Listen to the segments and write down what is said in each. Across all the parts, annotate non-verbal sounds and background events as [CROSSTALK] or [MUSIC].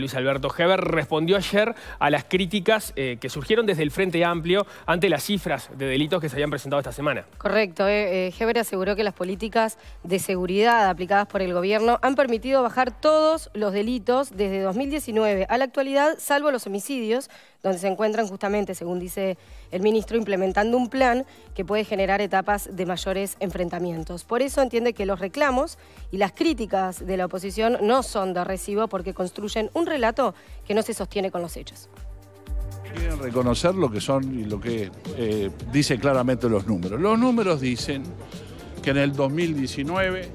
Luis Alberto Heber respondió ayer a las críticas eh, que surgieron desde el Frente Amplio ante las cifras de delitos que se habían presentado esta semana. Correcto. Eh, eh, Heber aseguró que las políticas de seguridad aplicadas por el gobierno han permitido bajar todos los delitos desde 2019 a la actualidad, salvo los homicidios, donde se encuentran justamente, según dice el ministro, implementando un plan que puede generar etapas de mayores enfrentamientos. Por eso entiende que los reclamos y las críticas de la oposición no son de recibo porque construyen un relato que no se sostiene con los hechos. Quieren reconocer lo que son y lo que eh, dice claramente los números. Los números dicen que en el 2019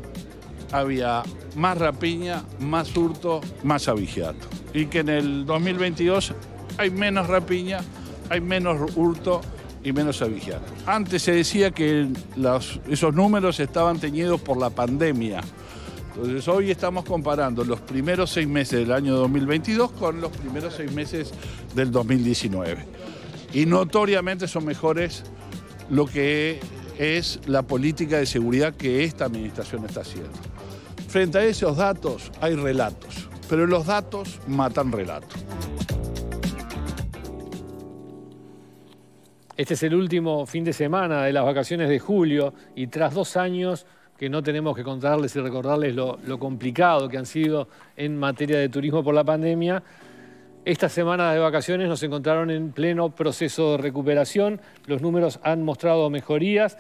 había más rapiña, más hurto, más avigiato. Y que en el 2022 hay menos rapiña, hay menos hurto y menos avigiato. Antes se decía que esos números estaban teñidos por la pandemia. Entonces hoy estamos comparando los primeros seis meses del año 2022 con los primeros seis meses del 2019. Y notoriamente son mejores lo que es la política de seguridad que esta administración está haciendo. Frente a esos datos hay relatos, pero los datos matan relatos. Este es el último fin de semana de las vacaciones de julio y tras dos años que no tenemos que contarles y recordarles lo, complicado que han sido en materia de turismo por la pandemia. Esta semana de vacaciones nos encontraron en pleno proceso de recuperación. Los números han mostrado mejorías,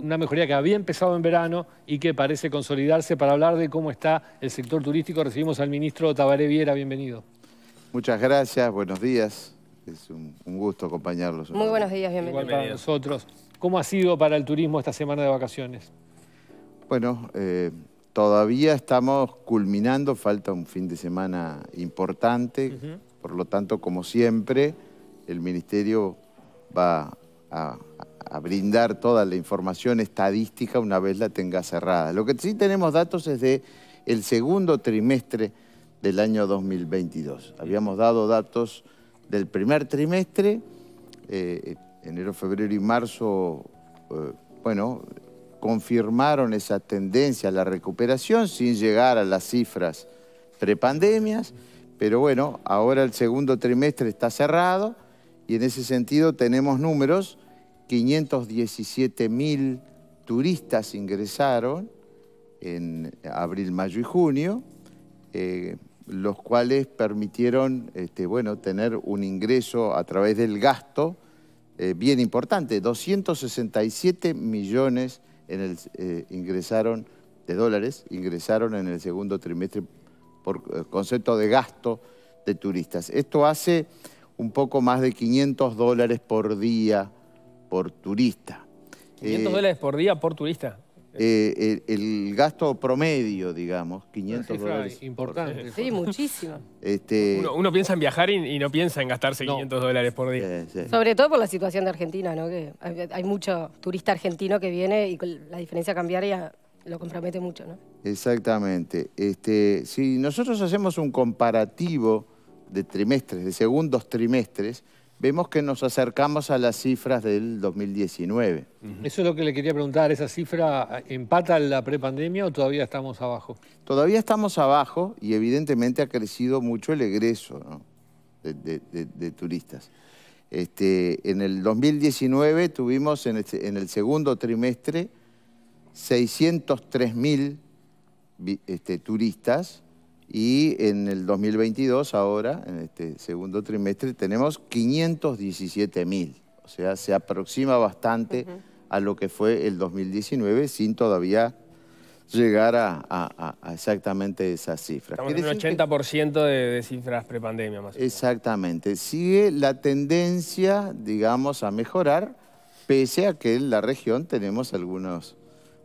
una mejoría que había empezado en verano y que parece consolidarse. Para hablar de cómo está el sector turístico, recibimos al ministro Tabaré Viera. Bienvenido. Muchas gracias, buenos días. Es un, gusto acompañarlos. Muy buenos días, Bienvenido. para nosotros. ¿Cómo ha sido para el turismo esta semana de vacaciones? Bueno, eh, todavía estamos culminando, falta un fin de semana importante, por lo tanto, como siempre, el Ministerio va a, brindar toda la información estadística una vez la tenga cerrada. Lo que sí tenemos datos es de el segundo trimestre del año 2022. Habíamos dado datos del primer trimestre, eh, enero, febrero y marzo, eh, bueno, confirmaron esa tendencia a la recuperación sin llegar a las cifras prepandemias, pero bueno, ahora el segundo trimestre está cerrado y en ese sentido tenemos números, 517 mil turistas ingresaron en abril, mayo y junio, eh, los cuales permitieron este, bueno, tener un ingreso a través del gasto eh, bien importante, 267 millones en el, eh, ingresaron de dólares, ingresaron en el segundo trimestre por eh, concepto de gasto de turistas. Esto hace un poco más de 500 dólares por día por turista. ¿500 eh, dólares por día por turista? Eh, eh, el, gasto promedio, digamos, 500 dólares. Importante. Sí, muchísimo. Este, uno, piensa en viajar y, no piensa en gastarse 500 dólares por día. Sobre todo por la situación de Argentina, ¿no? Que hay, mucho turista argentino que viene y la diferencia cambiaria lo compromete mucho, ¿no? Exactamente. Este, si nosotros hacemos un comparativo de trimestres, de segundos trimestres, vemos que nos acercamos a las cifras del 2019. Eso es lo que le quería preguntar, ¿esa cifra empata la prepandemia o todavía estamos abajo? Todavía estamos abajo y evidentemente ha crecido mucho el egreso de, turistas. Este, en el 2019 tuvimos este, en, el segundo trimestre 603 mil este, turistas, y en el 2022, ahora, en este segundo trimestre, tenemos 517 mil. O sea, se aproxima bastante a lo que fue el 2019 sin todavía llegar a, exactamente esa cifra. Estamos en un 80% de, de, cifras prepandemia más. Exactamente. Sigue la tendencia, digamos, a mejorar, pese a que en la región tenemos algunos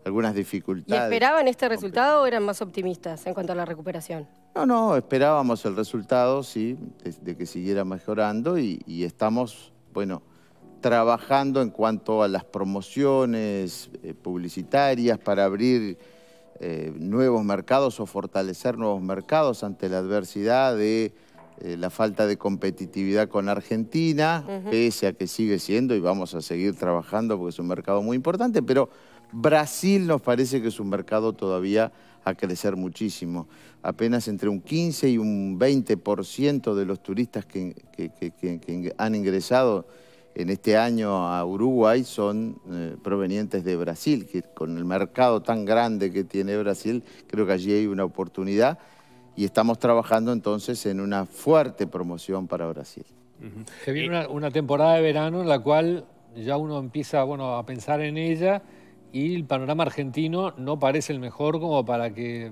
algunas dificultades. ¿Y esperaban este resultado o eran más optimistas en cuanto a la recuperación? No, no, esperábamos el resultado, sí, de, que siguiera mejorando y, estamos, bueno, trabajando en cuanto a las promociones eh, publicitarias para abrir eh, nuevos mercados o fortalecer nuevos mercados ante la adversidad de eh, la falta de competitividad con Argentina, pese a que sigue siendo y vamos a seguir trabajando porque es un mercado muy importante, pero Brasil nos parece que es un mercado todavía a crecer muchísimo. Apenas entre un 15 y un 20% de los turistas que, han ingresado en este año a Uruguay son eh, provenientes de Brasil, que con el mercado tan grande que tiene Brasil, creo que allí hay una oportunidad y estamos trabajando entonces en una fuerte promoción para Brasil. Se viene una, temporada de verano en la cual ya uno empieza a pensar en ella y el panorama argentino no parece el mejor como para que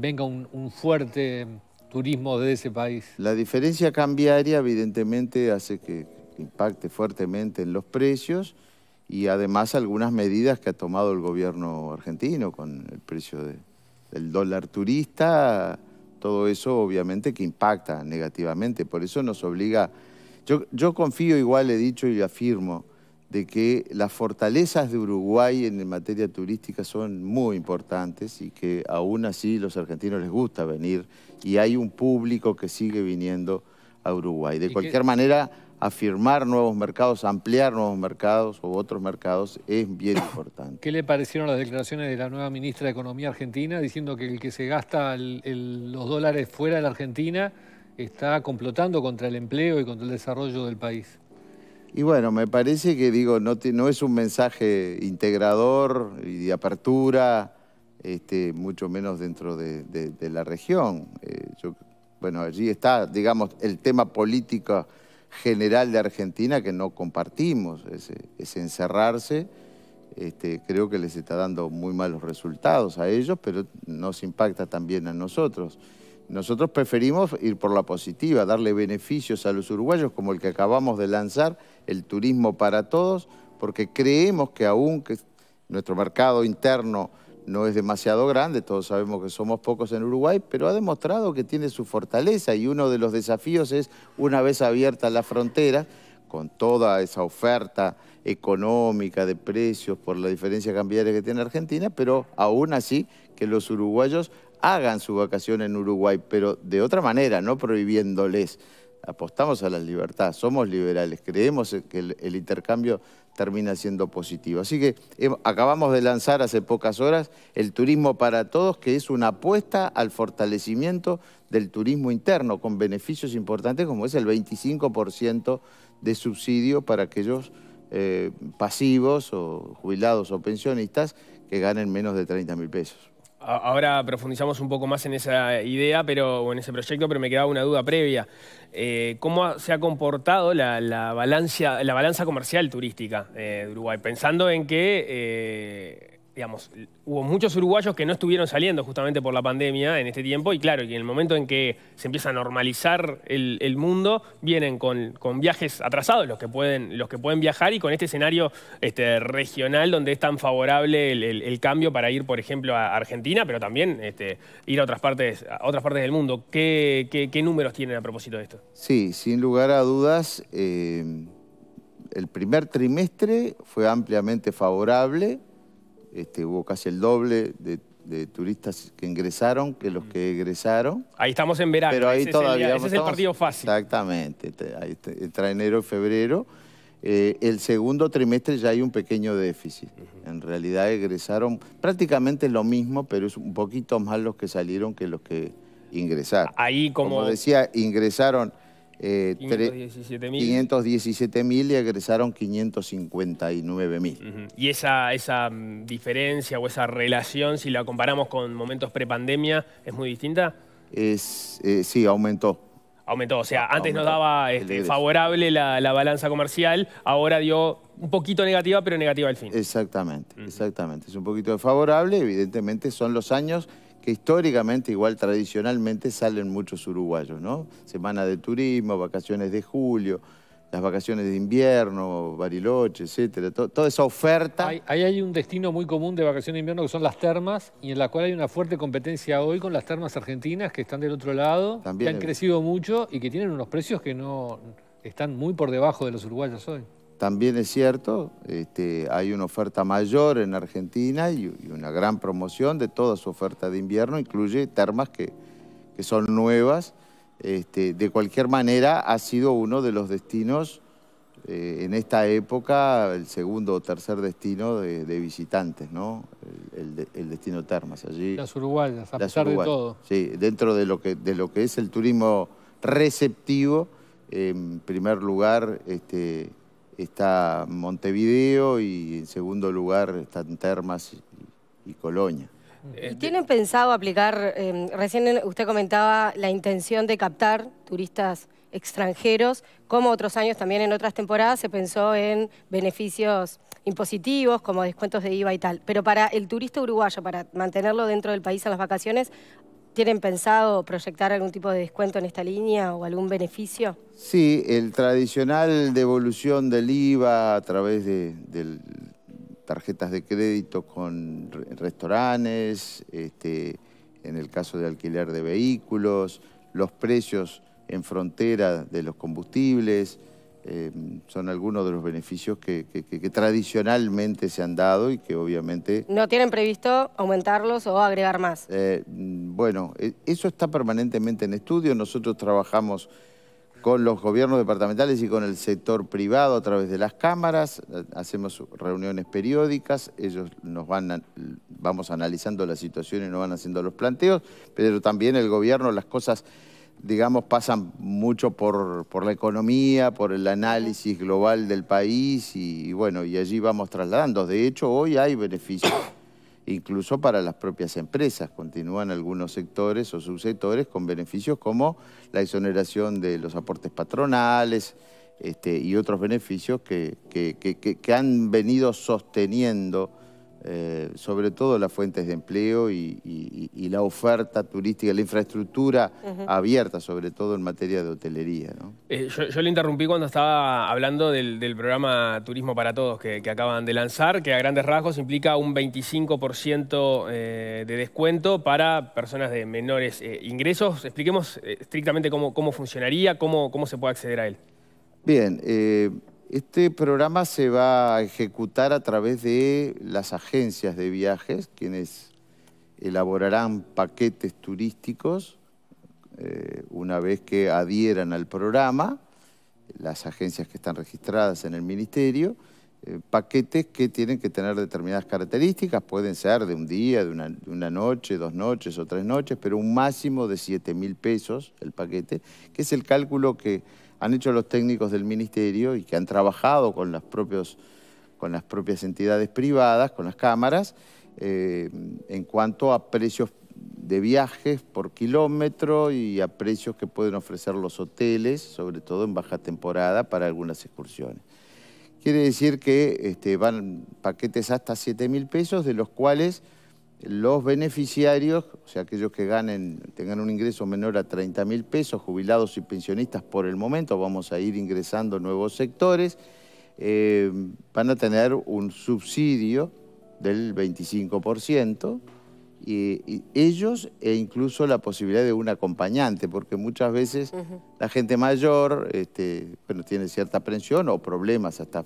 venga un, fuerte turismo de ese país. La diferencia cambiaria evidentemente hace que impacte fuertemente en los precios y además algunas medidas que ha tomado el gobierno argentino con el precio del dólar turista, todo eso obviamente que impacta negativamente, por eso nos obliga, yo, yo confío igual, he dicho y afirmo, de que las fortalezas de Uruguay en materia turística son muy importantes y que aún así los argentinos les gusta venir y hay un público que sigue viniendo a Uruguay. De cualquier manera, afirmar nuevos mercados, ampliar nuevos mercados o otros mercados es bien importante. ¿Qué le parecieron las declaraciones de la nueva ministra de Economía argentina diciendo que el que se gasta los dólares fuera de la Argentina está complotando contra el empleo y contra el desarrollo del país? Y bueno, me parece que digo, no, es un mensaje integrador y de apertura, este, mucho menos dentro de, la región. Eh, bueno, allí está, digamos, el tema político general de Argentina que no compartimos, es, encerrarse. Este, creo que les está dando muy malos resultados a ellos, pero nos impacta también a nosotros. Nosotros preferimos ir por la positiva, darle beneficios a los uruguayos como el que acabamos de lanzar, el turismo para todos, porque creemos que aún que nuestro mercado interno no es demasiado grande, todos sabemos que somos pocos en Uruguay, pero ha demostrado que tiene su fortaleza y uno de los desafíos es, una vez abierta la frontera, con toda esa oferta económica de precios por la diferencia cambiaria que tiene Argentina, pero aún así que los uruguayos hagan su vacación en Uruguay, pero de otra manera, no prohibiéndoles. Apostamos a la libertad, somos liberales, creemos que el, intercambio termina siendo positivo. Así que eh, acabamos de lanzar hace pocas horas el Turismo para Todos, que es una apuesta al fortalecimiento del turismo interno, con beneficios importantes como es el 25% de subsidio para aquellos eh, pasivos o jubilados o pensionistas que ganen menos de 30 mil pesos ahora profundizamos un poco más en esa idea pero, o en ese proyecto, pero me quedaba una duda previa. Eh, ¿Cómo se ha comportado la, balanza comercial turística eh, de Uruguay? Pensando en que eh, digamos, hubo muchos uruguayos que no estuvieron saliendo justamente por la pandemia en este tiempo y claro, en el momento en que se empieza a normalizar el, mundo, vienen con, viajes atrasados los que, pueden, los que pueden viajar y con este escenario este, regional donde es tan favorable el, cambio para ir, por ejemplo, a Argentina, pero también este, ir a otras partes, otras partes del mundo. ¿Qué, números tienen a propósito de esto? Sí, sin lugar a dudas, eh, el primer trimestre fue ampliamente favorable este, hubo casi el doble de, turistas que ingresaron que los mm. que egresaron. Ahí estamos en verano. Pero ahí ese todavía. Es el, partido fácil. Exactamente, ahí enero y febrero. Eh, el segundo trimestre ya hay un pequeño déficit. En realidad egresaron prácticamente lo mismo, pero es un poquito más los que salieron que los que ingresaron. Ahí como... como decía, ingresaron 517 eh, mil y egresaron 559 mil. Y esa, esa mm, diferencia o esa relación, si la comparamos con momentos prepandemia, ¿es muy distinta? Es, eh, sí, aumentó. Aumentó, o sea, ah, antes nos daba este, favorable la, balanza comercial, ahora dio un poquito negativa, pero negativa al fin. Exactamente, exactamente. Es un poquito favorable, evidentemente son los años que históricamente, igual tradicionalmente, salen muchos uruguayos, ¿no? Semana de turismo, vacaciones de julio, las vacaciones de invierno, Bariloche, etcétera, toda esa oferta. Ahí hay, un destino muy común de vacaciones de invierno que son las termas y en la cual hay una fuerte competencia hoy con las termas argentinas que están del otro lado, que han crecido mucho y que tienen unos precios que no están muy por debajo de los uruguayos hoy. También es cierto, este, hay una oferta mayor en Argentina y, una gran promoción de toda su oferta de invierno, incluye termas que, son nuevas. Este, de cualquier manera, ha sido uno de los destinos eh, en esta época, el segundo o tercer destino de, visitantes, ¿no? El, destino Termas. Allí, las uruguayas, a las pesar de todo. Sí, dentro de lo que, es el turismo receptivo, en primer lugar, este, está Montevideo y en segundo lugar están Termas y, Colonia. Este, ¿Y ¿Tienen pensado aplicar, em, recién usted comentaba la intención de captar turistas extranjeros, como otros años también en otras temporadas se pensó en beneficios impositivos como descuentos de IVA y tal, pero para el turista uruguayo, para mantenerlo dentro del país a las vacaciones, ¿Tienen pensado proyectar algún tipo de descuento en esta línea o algún beneficio? Sí, el tradicional devolución del IVA a través de, tarjetas de crédito con restaurantes, este, en el caso de alquiler de vehículos, los precios en frontera de los combustibles, Em, son algunos de los beneficios que, tradicionalmente se han dado y que obviamente... ¿No tienen previsto aumentarlos o agregar más? Eh, bueno, e, eso está permanentemente en estudio. Nosotros trabajamos con los gobiernos departamentales y con el sector privado a través de las cámaras. Hacemos reuniones periódicas, ellos nos van, vamos analizando la situación y nos van haciendo los planteos, pero también el gobierno las cosas digamos, pasan mucho por, la economía, por el análisis global del país y, bueno, y allí vamos trasladando. De hecho, hoy hay beneficios, [COUGHS] incluso para las propias empresas. Continúan algunos sectores o subsectores con beneficios como la exoneración de los aportes patronales este, y otros beneficios que, que han venido sosteniendo eh, sobre todo las fuentes de empleo y, la oferta turística, la infraestructura abierta, sobre todo en materia de hotelería. Eh, yo, le interrumpí cuando estaba hablando del, programa Turismo para Todos que, acaban de lanzar, que a grandes rasgos implica un 25% eh, de descuento para personas de menores ingresos. Expliquemos estrictamente cómo, funcionaría, cómo, cómo se puede acceder a él. Bien, este programa se va a ejecutar a través de las agencias de viajes, quienes elaborarán paquetes turísticos eh, una vez que adhieran al programa, las agencias que están registradas en el ministerio, eh, paquetes que tienen que tener determinadas características, pueden ser de un día, de una, una noche, dos noches o tres noches, pero un máximo de 7 mil pesos el paquete, que es el cálculo que han hecho los técnicos del ministerio y que han trabajado con, las propios, con las propias entidades privadas, con las cámaras, eh, en cuanto a precios de viajes por kilómetro y a precios que pueden ofrecer los hoteles, sobre todo en baja temporada, para algunas excursiones. Quiere decir que este, van paquetes hasta 7 mil pesos, de los cuales los beneficiarios, o sea, aquellos que ganen, tengan un ingreso menor a 30 mil pesos, jubilados y pensionistas por el momento, vamos a ir ingresando nuevos sectores, eh, van a tener un subsidio del 25%, y, ellos e incluso la posibilidad de un acompañante, porque muchas veces la gente mayor este, bueno, tiene cierta presión o problemas hasta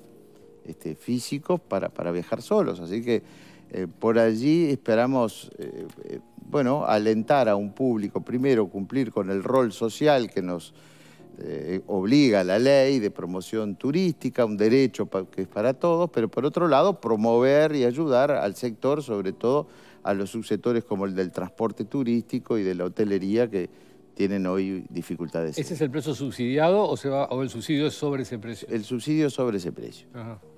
este, físicos para, para viajar solos, así que eh, por allí esperamos, eh, eh, bueno, alentar a un público, primero cumplir con el rol social que nos obliga la ley de promoción turística, un derecho que es para todos, pero por otro lado promover y ayudar al sector, sobre todo a los subsectores como el del transporte turístico y de la hotelería que tienen hoy dificultades. ¿Ese es el precio subsidiado o, el subsidio es sobre ese precio? El subsidio es sobre ese precio.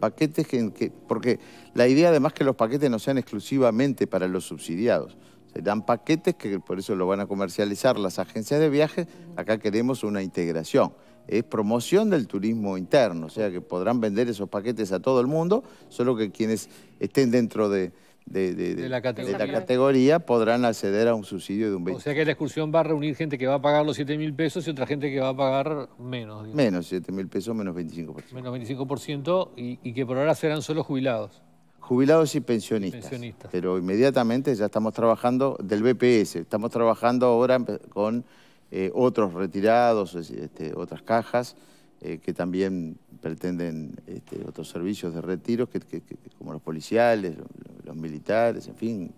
Paquetes que, Porque la idea además que los paquetes no sean exclusivamente para los subsidiados. Serán paquetes que por eso lo van a comercializar las agencias de viaje. Acá queremos una integración. Es promoción del turismo interno, o sea que podrán vender esos paquetes a todo el mundo, solo que quienes estén dentro de de, la categoría. podrán acceder a un subsidio de un 20%. O sea que la excursión va a reunir gente que va a pagar los 7 mil pesos y otra gente que va a pagar menos. Menos 7 mil pesos, menos 25%. Menos 25% y, que por ahora serán solo jubilados. Jubilados y pensionistas. Pero inmediatamente ya estamos trabajando del BPS, estamos trabajando ahora con eh, otros retirados, este, otras cajas eh, que también pretenden este, otros servicios de retiros, que, como los policiales, los, militares, en fin,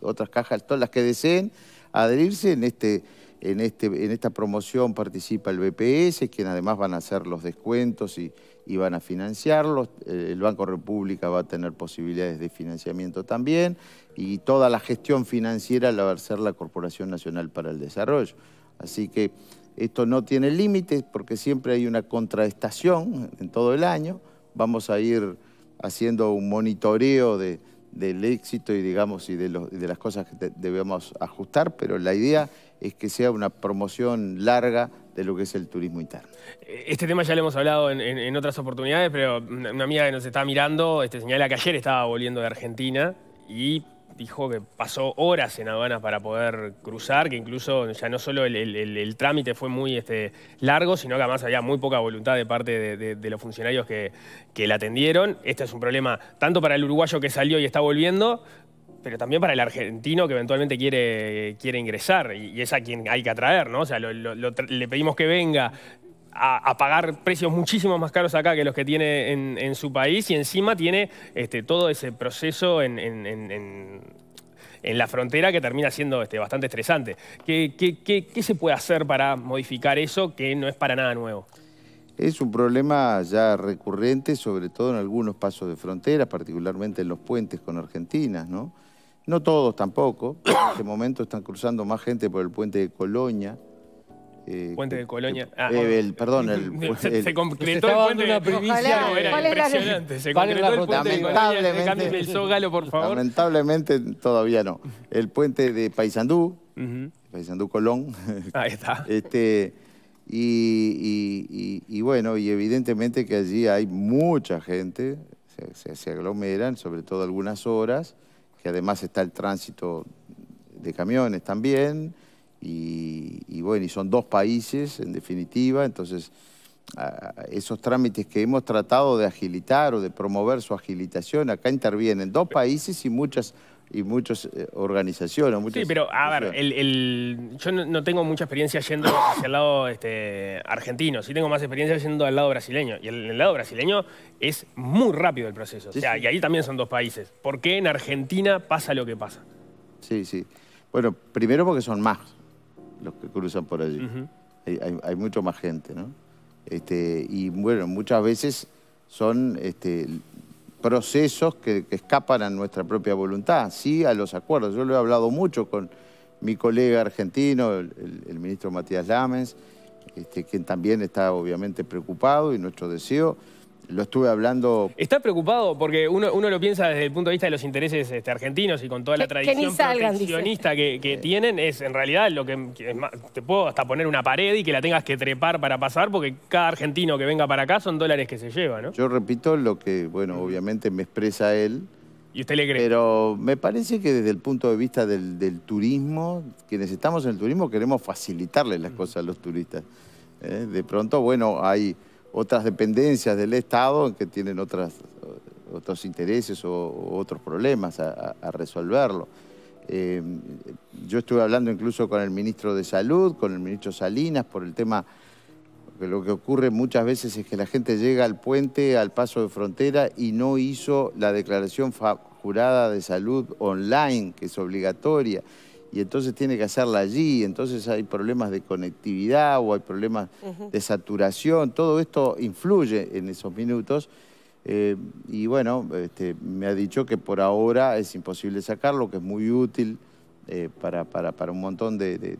otras cajas, todas las que deseen adherirse en este... En, este, en esta promoción participa el BPS, quien además van a hacer los descuentos y, van a financiarlos. Eh, el Banco República va a tener posibilidades de financiamiento también y toda la gestión financiera la va a hacer la Corporación Nacional para el Desarrollo. Así que esto no tiene límites porque siempre hay una contraestación en todo el año. Vamos a ir haciendo un monitoreo del éxito y, digamos, y de, las cosas que debemos ajustar, pero la idea es que sea una promoción larga de lo que es el turismo interno. Este tema ya lo hemos hablado en, otras oportunidades, pero una amiga que nos está mirando este, señala que ayer estaba volviendo de Argentina y dijo que pasó horas en aduanas para poder cruzar, que incluso ya no solo el, trámite fue muy este, largo, sino que además había muy poca voluntad de parte de, los funcionarios que, que la atendieron. Este es un problema tanto para el uruguayo que salió y está volviendo, pero también para el argentino que eventualmente quiere, quiere ingresar y, es a quien hay que atraer, ¿no? O sea, le pedimos que venga, a, pagar precios muchísimo más caros acá que los que tiene en, su país y encima tiene este, todo ese proceso en, la frontera que termina siendo este, bastante estresante. ¿Qué, qué, qué se puede hacer para modificar eso que no es para nada nuevo? Es un problema ya recurrente, sobre todo en algunos pasos de frontera, particularmente en los puentes con Argentina, ¿no? No todos tampoco. En este momento están cruzando más gente por el puente de Colonia, eh, puente de Colonia. Ah, eh, oh. perdón, el, [LAUGHS] se, concretó el puente una primicia, no, era impresionante. Se concretó el puente de Colonia. el [LAUGHS] por favor. Lamentablemente todavía no. El puente de Paysandú, Paysandú Colón. [LAUGHS] Ahí está. Este, y, bueno, y evidentemente que allí hay mucha gente, se, se aglomeran, sobre todo algunas horas, que además está el tránsito de camiones también. Y, bueno, y son dos países en definitiva, entonces esos trámites que hemos tratado de agilitar o de promover su agilitación, acá intervienen dos países y muchas y eh, muchas organizaciones. sí, pero a ver, el, yo no, tengo mucha experiencia yendo hacia el lado este, argentino, sí tengo más experiencia yendo al lado brasileño. Y en el lado brasileño es muy rápido el proceso. o sea, y ahí también son dos países. ¿Por qué en Argentina pasa lo que pasa? Sí, sí. Bueno, primero porque son más los que cruzan por allí. hay, mucho más gente, ¿no? Este, y bueno, muchas veces son este, procesos que, escapan a nuestra propia voluntad, sí a los acuerdos. Yo lo he hablado mucho con mi colega argentino, el, ministro Matías Lamens, este, quien también está obviamente preocupado y nuestro deseo lo estuve hablando... está preocupado? Porque uno, lo piensa desde el punto de vista de los intereses este, argentinos y con toda la tradición que proteccionista que, tienen, es en realidad lo que... te puedo hasta poner una pared y que la tengas que trepar para pasar porque cada argentino que venga para acá son dólares que se lleva, ¿no? Yo repito lo que, bueno, obviamente me expresa él. ¿Y usted le cree? Pero me parece que desde el punto de vista del, turismo, que necesitamos en el turismo queremos facilitarle las cosas a los turistas. ¿eh? De pronto, bueno, hay otras dependencias del Estado que tienen otras, otros intereses o, otros problemas a, resolverlo. Eh, yo estuve hablando incluso con el ministro de Salud, con el ministro Salinas, por el tema que lo que ocurre muchas veces es que la gente llega al puente, al paso de frontera y no hizo la declaración jurada de salud online, que es obligatoria y entonces tiene que hacerla allí, entonces hay problemas de conectividad o hay problemas de saturación, todo esto influye en esos minutos. Eh, y bueno, este, me ha dicho que por ahora es imposible sacarlo, que es muy útil eh, para, para, un montón de,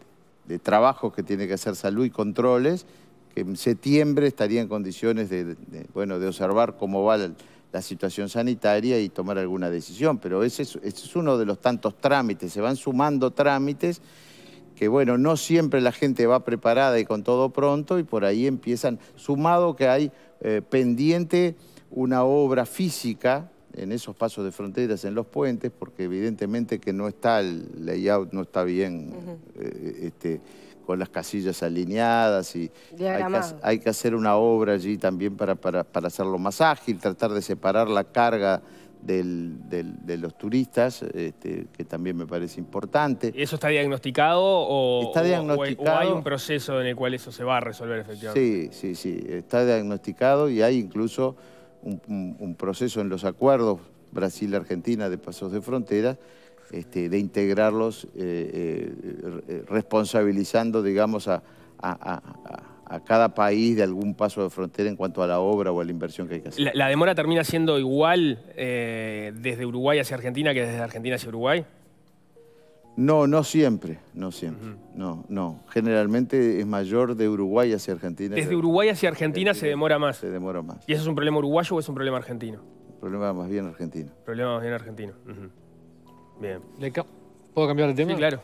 trabajos que tiene que hacer salud y controles, que en septiembre estaría en condiciones de, bueno, de observar cómo va el la situación sanitaria y tomar alguna decisión. Pero ese es, uno de los tantos trámites, se van sumando trámites que bueno, no siempre la gente va preparada y con todo pronto y por ahí empiezan, sumado que hay eh, pendiente una obra física en esos pasos de fronteras, en los puentes, porque evidentemente que no está el layout, no está bien con las casillas alineadas y hay que, hacer una obra allí también para, hacerlo más ágil, tratar de separar la carga de los turistas, este, que también me parece importante. ¿Eso está diagnosticado, o, hay un proceso en el cual eso se va a resolver efectivamente? Sí, sí, sí, está diagnosticado y hay incluso un, proceso en los acuerdos Brasil-Argentina de pasos de fronteras este, de integrarlos eh, eh, responsabilizando, digamos, a, cada país de algún paso de frontera en cuanto a la obra o a la inversión que hay que hacer. ¿La, demora termina siendo igual eh, desde Uruguay hacia Argentina que desde Argentina hacia Uruguay? No, no siempre, no siempre, no, no. Generalmente es mayor de Uruguay hacia Argentina. Desde Uruguay hacia Argentina, se demora más. Se demora más. ¿Y eso es un problema uruguayo o es un problema argentino? problema más bien argentino. Problema más bien argentino. Bien. ¿Puedo cambiar de tema? Sí, claro.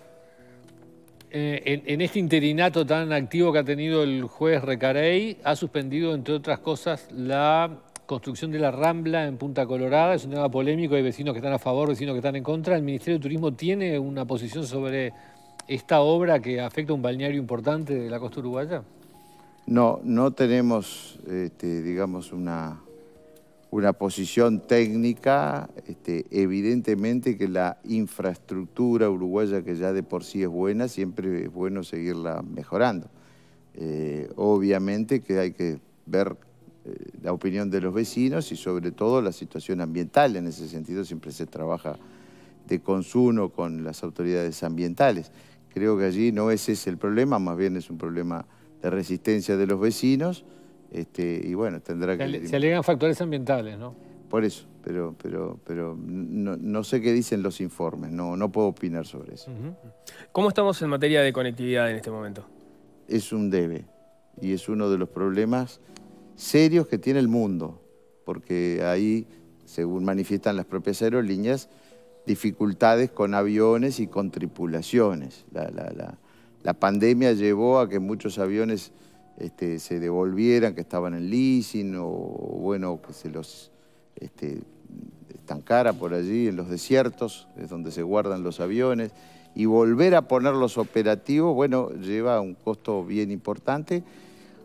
Eh, en, este interinato tan activo que ha tenido el juez Recarey, ha suspendido, entre otras cosas, la construcción de la Rambla en Punta Colorada. Es un tema polémico, hay vecinos que están a favor, vecinos que están en contra. ¿El Ministerio de Turismo tiene una posición sobre esta obra que afecta a un balneario importante de la costa uruguaya? No, no tenemos, este, digamos, una una posición técnica, este, evidentemente que la infraestructura uruguaya, que ya de por sí es buena, siempre es bueno seguirla mejorando. Eh, obviamente que hay que ver eh, la opinión de los vecinos y sobre todo la situación ambiental. En ese sentido siempre se trabaja de consumo con las autoridades ambientales. Creo que allí no ese es el problema, más bien es un problema de resistencia de los vecinos, este, y bueno, tendrá que... Se, alegan factores ambientales, ¿no? Por eso, pero, pero, pero no, sé qué dicen los informes, no, no puedo opinar sobre eso. ¿Cómo estamos en materia de conectividad en este momento? Es un debe y es uno de los problemas serios que tiene el mundo, porque ahí, según manifiestan las propias aerolíneas, dificultades con aviones y con tripulaciones. La, la pandemia llevó a que muchos aviones este, se devolvieran, que estaban en leasing o, bueno, que se los este, estancara por allí en los desiertos, es donde se guardan los aviones, y volver a ponerlos operativos, bueno, lleva un costo bien importante.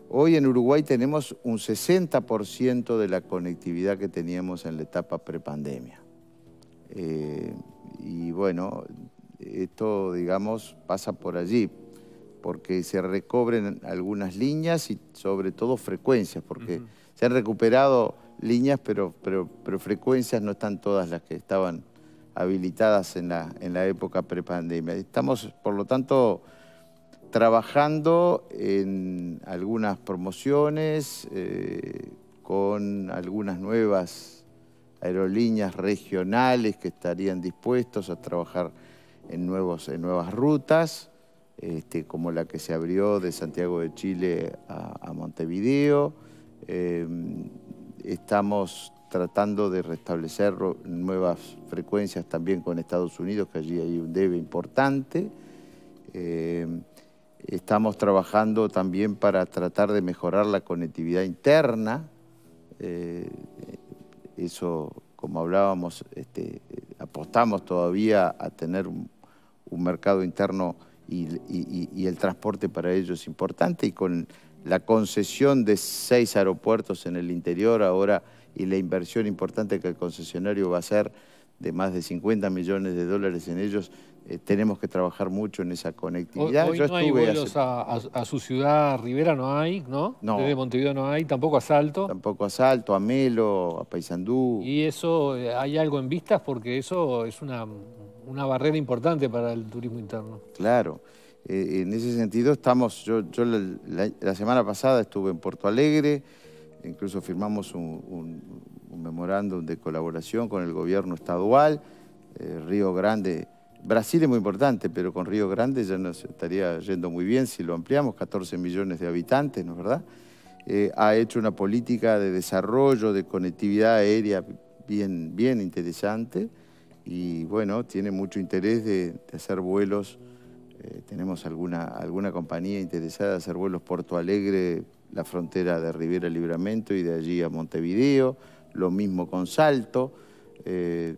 Hoy en Uruguay tenemos un 60% de la conectividad que teníamos en la etapa prepandemia. Eh, y bueno, esto, digamos, pasa por allí porque se recobren algunas líneas y sobre todo frecuencias, porque se han recuperado líneas, pero, pero, frecuencias no están todas las que estaban habilitadas en la, en la época prepandemia. Estamos, por lo tanto, trabajando en algunas promociones, eh, con algunas nuevas aerolíneas regionales que estarían dispuestos a trabajar en, nuevos, en nuevas rutas. Este, como la que se abrió de Santiago de Chile a, Montevideo. Em, estamos tratando de restablecer nuevas frecuencias también con Estados Unidos, que allí hay un debe importante. Em, estamos trabajando también para tratar de mejorar la conectividad interna. Eh, eso, como hablábamos, este, apostamos todavía a tener un, un mercado interno y, el transporte para ellos es importante y con la concesión de seis aeropuertos en el interior ahora y la inversión importante que el concesionario va a hacer de más de 50 millones de dólares en ellos, eh, tenemos que trabajar mucho en esa conectividad. Hoy, no hay vuelos a, su ciudad, Rivera no hay, ¿no? No. Montevideo no hay, tampoco asalto. Tampoco asalto, a Melo, a Paysandú. ¿Y eso, eh, hay algo en vistas? Porque eso es una, barrera importante para el turismo interno. Claro. Eh, en ese sentido estamos, yo, yo la, semana pasada estuve en Porto Alegre, incluso firmamos un un memorándum de colaboración con el gobierno estadual. Eh, Río Grande, Brasil es muy importante, pero con Río Grande ya nos estaría yendo muy bien si lo ampliamos, 14 millones de habitantes, ¿no es verdad? Eh, ha hecho una política de desarrollo, de conectividad aérea bien, bien interesante y bueno, tiene mucho interés de, hacer vuelos. Eh, tenemos alguna, alguna compañía interesada en hacer vuelos Porto Alegre, la frontera de Rivera Libramento y de allí a Montevideo lo mismo con Salto. Eh,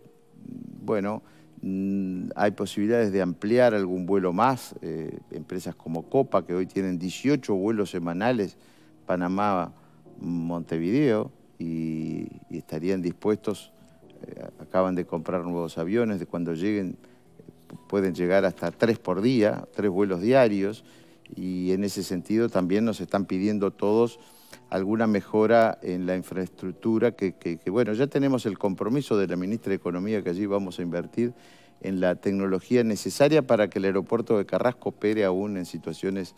bueno, mm, hay posibilidades de ampliar algún vuelo más. Eh, empresas como Copa, que hoy tienen 18 vuelos semanales, Panamá, Montevideo, y, estarían dispuestos, eh, acaban de comprar nuevos aviones, de cuando lleguen pueden llegar hasta tres por día, tres vuelos diarios, y en ese sentido también nos están pidiendo todos alguna mejora en la infraestructura, que, bueno, ya tenemos el compromiso de la ministra de Economía que allí vamos a invertir en la tecnología necesaria para que el aeropuerto de Carrasco opere aún en situaciones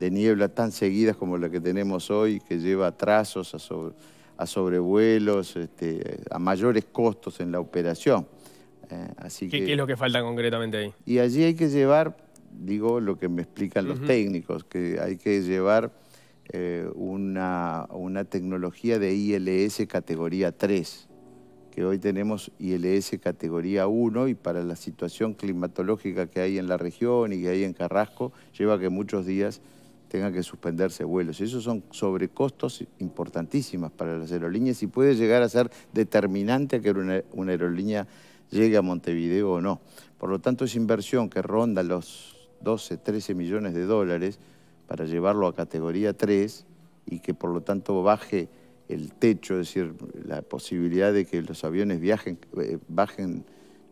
de niebla tan seguidas como la que tenemos hoy, que lleva trazos a, a sobrevuelos, este, a mayores costos en la operación. Eh, ¿Qué, es lo que falta concretamente ahí? Y allí hay que llevar, digo lo que me explican los técnicos, que hay que llevar eh, una, tecnología de ILS categoría 3, que hoy tenemos ILS categoría 1 y para la situación climatológica que hay en la región y que hay en Carrasco, lleva que muchos días tengan que suspenderse vuelos. Esos son sobrecostos importantísimos para las aerolíneas y puede llegar a ser determinante a que una, una aerolínea llegue a Montevideo o no. Por lo tanto, esa inversión que ronda los 12, 13 millones de dólares para llevarlo a categoría 3 y que por lo tanto baje el techo, es decir, la posibilidad de que los aviones viajen, eh, bajen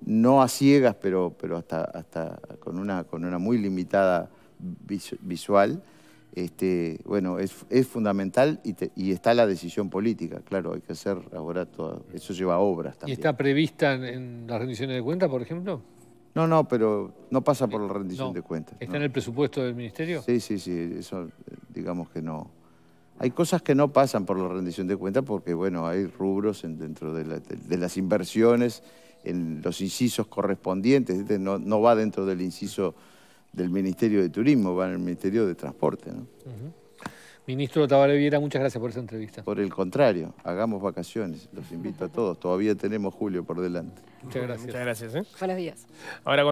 no a ciegas, pero, pero hasta, hasta con, una, con una muy limitada visual, este, bueno, es, es fundamental y, y, está la decisión política, claro, hay que hacer ahora todo, eso lleva obras también. ¿Y está prevista en, en las rendiciones de cuentas, por ejemplo? No, no, pero no pasa por la rendición de cuentas. ¿Está en el presupuesto del ministerio? Sí, sí, sí, eso digamos que no. Hay cosas que no pasan por la rendición de cuentas porque, bueno, hay rubros dentro de, las inversiones, en los incisos correspondientes, no, va dentro del inciso del Ministerio de Turismo, va en el Ministerio de Transporte. ¿no? Ministro Tabaré Viera, muchas gracias por esa entrevista. Por el contrario, hagamos vacaciones. Los invito a todos. Todavía tenemos julio por delante. Muchas gracias. Muchas gracias. ¿eh? Buenos días. Ahora,